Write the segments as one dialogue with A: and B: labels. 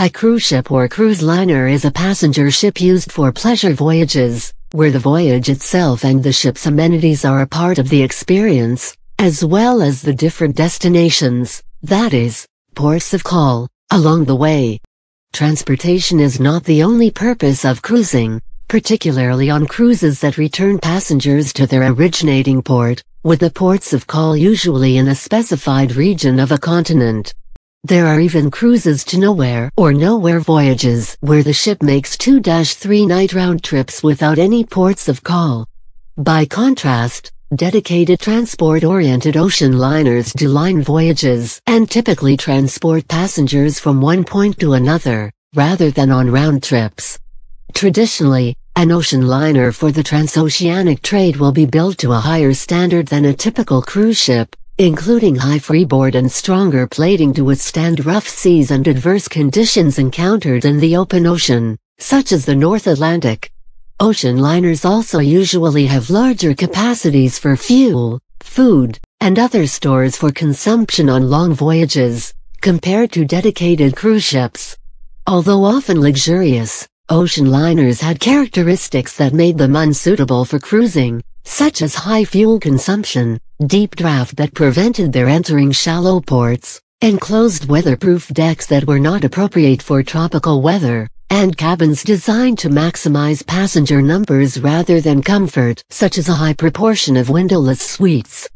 A: A cruise ship or cruise liner is a passenger ship used for pleasure voyages, where the voyage itself and the ship's amenities are a part of the experience, as well as the different destinations, that is, ports of call, along the way. Transportation is not the only purpose of cruising, particularly on cruises that return passengers to their originating port, with the ports of call usually in a specified region of a continent. There are even cruises to nowhere or nowhere voyages where the ship makes 2-3 night round trips without any ports of call. By contrast, dedicated transport-oriented ocean liners do line voyages and typically transport passengers from one point to another, rather than on round trips. Traditionally, an ocean liner for the transoceanic trade will be built to a higher standard than a typical cruise ship, including high freeboard and stronger plating to withstand rough seas and adverse conditions encountered in the open ocean, such as the North Atlantic. Ocean liners also usually have larger capacities for fuel, food, and other stores for consumption on long voyages, compared to dedicated cruise ships. Although often luxurious, ocean liners had characteristics that made them unsuitable for cruising, such as high fuel consumption, deep draft that prevented their entering shallow ports, enclosed weatherproof decks that were not appropriate for tropical weather, and cabins designed to maximize passenger numbers rather than comfort, such as a high proportion of windowless suites.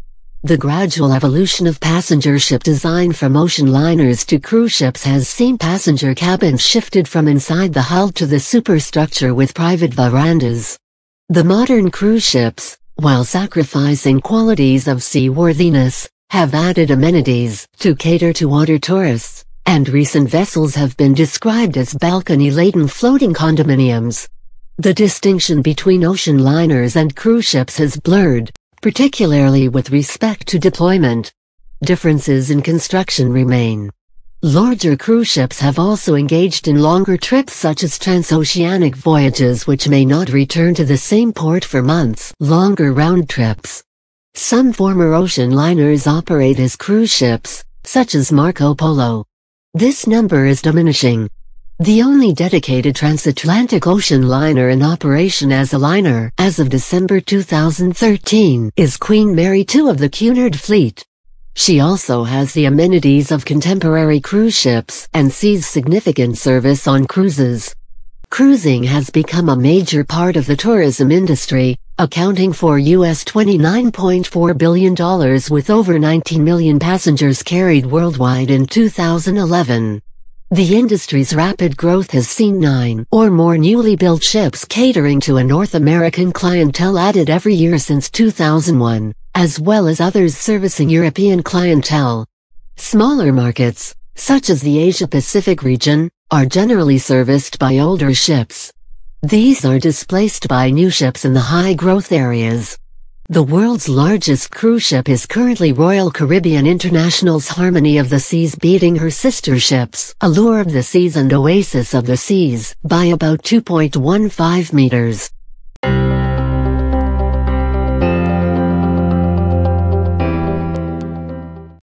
A: The gradual evolution of passenger ship design from ocean liners to cruise ships has seen passenger cabins shifted from inside the hull to the superstructure with private verandas. The modern cruise ships, while sacrificing qualities of seaworthiness, have added amenities to cater to water tourists, and recent vessels have been described as balcony-laden floating condominiums. The distinction between ocean liners and cruise ships has blurred, particularly with respect to deployment. Differences in construction remain. Larger cruise ships have also engaged in longer trips such as transoceanic voyages which may not return to the same port for months, longer round trips. Some former ocean liners operate as cruise ships, such as Marco Polo. This number is diminishing. The only dedicated transatlantic ocean liner in operation as a liner as of December 2013 is Queen Mary II of the Cunard Fleet. She also has the amenities of contemporary cruise ships and sees significant service on cruises. Cruising has become a major part of the tourism industry, accounting for US $29.4 billion with over 19 million passengers carried worldwide in 2011. The industry's rapid growth has seen nine or more newly built ships catering to a North American clientele added every year since 2001 as well as others servicing European clientele. Smaller markets, such as the Asia-Pacific region, are generally serviced by older ships. These are displaced by new ships in the high-growth areas. The world's largest cruise ship is currently Royal Caribbean International's Harmony of the Seas beating her sister ships Allure of the Seas and Oasis of the Seas by about 2.15 meters.